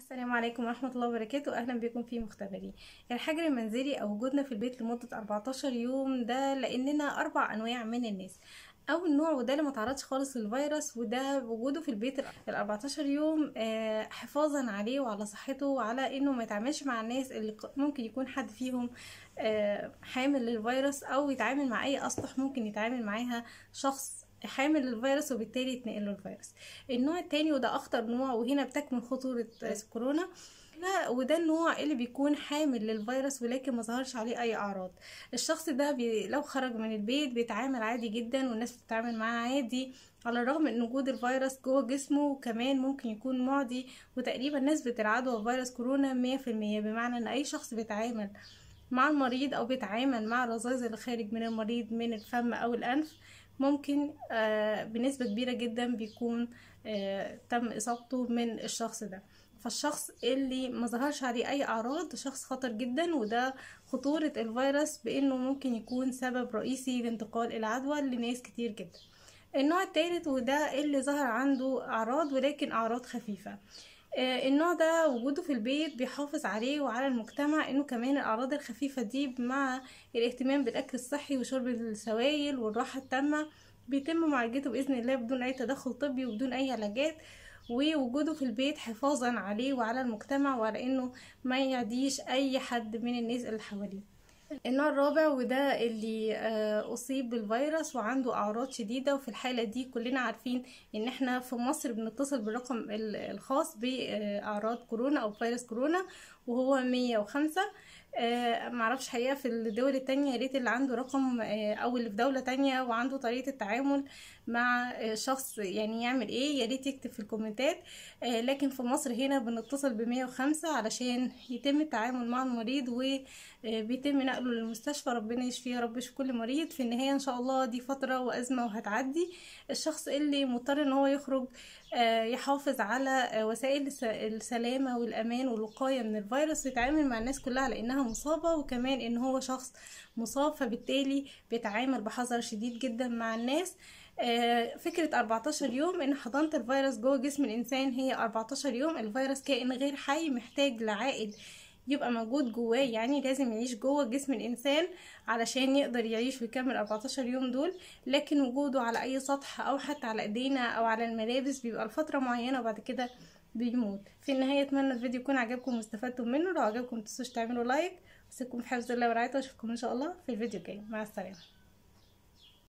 السلام عليكم ورحمة الله وبركاته أهلا بكم في مختبري الحجر المنزلي أو وجودنا في البيت لمدة 14 يوم ده لأننا أربع أنواع من الناس أول نوع وده اللي متعرضش خالص للفيروس وده وجوده في البيت ال 14 يوم آه، حفاظا عليه وعلى صحته وعلى إنه ما يتعاملش مع الناس اللي ممكن يكون حد فيهم آه، حامل للفيروس أو يتعامل مع أي أسطح ممكن يتعامل معاها شخص حامل الفيروس وبالتالي يتنقل له الفيروس النوع التاني وده اخطر نوع وهنا بتكمن خطوره أيوة. كورونا وده النوع اللي بيكون حامل للفيروس ولكن ما ظهرش عليه اي اعراض الشخص ده بي لو خرج من البيت بيتعامل عادي جدا والناس بتتعامل معاه عادي على الرغم من وجود الفيروس جوه جسمه وكمان ممكن يكون معدي وتقريبا نسبه العدوى بفيروس كورونا 100% بمعنى ان اي شخص بيتعامل مع المريض او بيتعامل مع الرذاذ اللي خارج من المريض من الفم او الانف ممكن آه، بنسبة كبيرة جدا بيكون آه، تم إصابته من الشخص ده فالشخص اللي ما ظهرش عليه اي اعراض شخص خطر جدا وده خطورة الفيروس بانه ممكن يكون سبب رئيسي لانتقال العدوى لناس كتير جدا النوع الثالث وده اللي ظهر عنده اعراض ولكن اعراض خفيفة آه، النوع ده وجوده في البيت بيحافظ عليه وعلى المجتمع انه كمان الاعراض الخفيفة دي مع الاهتمام بالاكل الصحي وشرب السوائل والراحة التامة بيتم معالجته باذن الله بدون اي تدخل طبي وبدون اي علاجات ووجوده في البيت حفاظا عليه وعلى المجتمع وعلى انه ما يعديش اي حد من الناس اللي حواليه النوع الرابع وده اللي آه، أصيب بالفيروس وعنده أعراض شديدة وفي الحالة دي كلنا عارفين إن إحنا في مصر بنتصل بالرقم الخاص بأعراض كورونا أو فيروس كورونا وهو 105 آه، معرفش حقيقه في الدول التانية يا ريت اللي عنده رقم آه، او اللي في دوله تانية وعنده طريقه التعامل مع آه، شخص يعني يعمل ايه يا ريت يكتب في الكومنتات لكن في مصر هنا بنتصل ب 105 علشان يتم التعامل مع المريض وبيتم نقله للمستشفى ربنا يشفيه يا رب يشفي كل مريض في النهايه ان شاء الله دي فتره وازمه وهتعدي الشخص اللي مضطر ان هو يخرج يحافظ على وسائل السلامه والامان والوقايه من الفيروس ويتعامل مع الناس كلها لانها انها مصابة وكمان ان هو شخص مصاب فبالتالي بيتعامل بحذر شديد جدا مع الناس آه، فكرة 14 يوم ان حضانة الفيروس جوه جسم الانسان هي 14 يوم الفيروس كائن غير حي محتاج لعائد يبقى موجود جواه يعني لازم يعيش جوه جسم الانسان علشان يقدر يعيش ويكمل 14 يوم دول لكن وجوده على اي سطح او حتى على ايدينا او على الملابس بيبقى لفتره معينه وبعد كده بيموت في النهايه اتمنى الفيديو يكون عجبكم واستفدتم منه لو عجبكم متنسوش تعملوا لايك اسيبكم في حفظ الله ورعايته واشوفكم ان شاء الله في الفيديو الجاي مع السلامه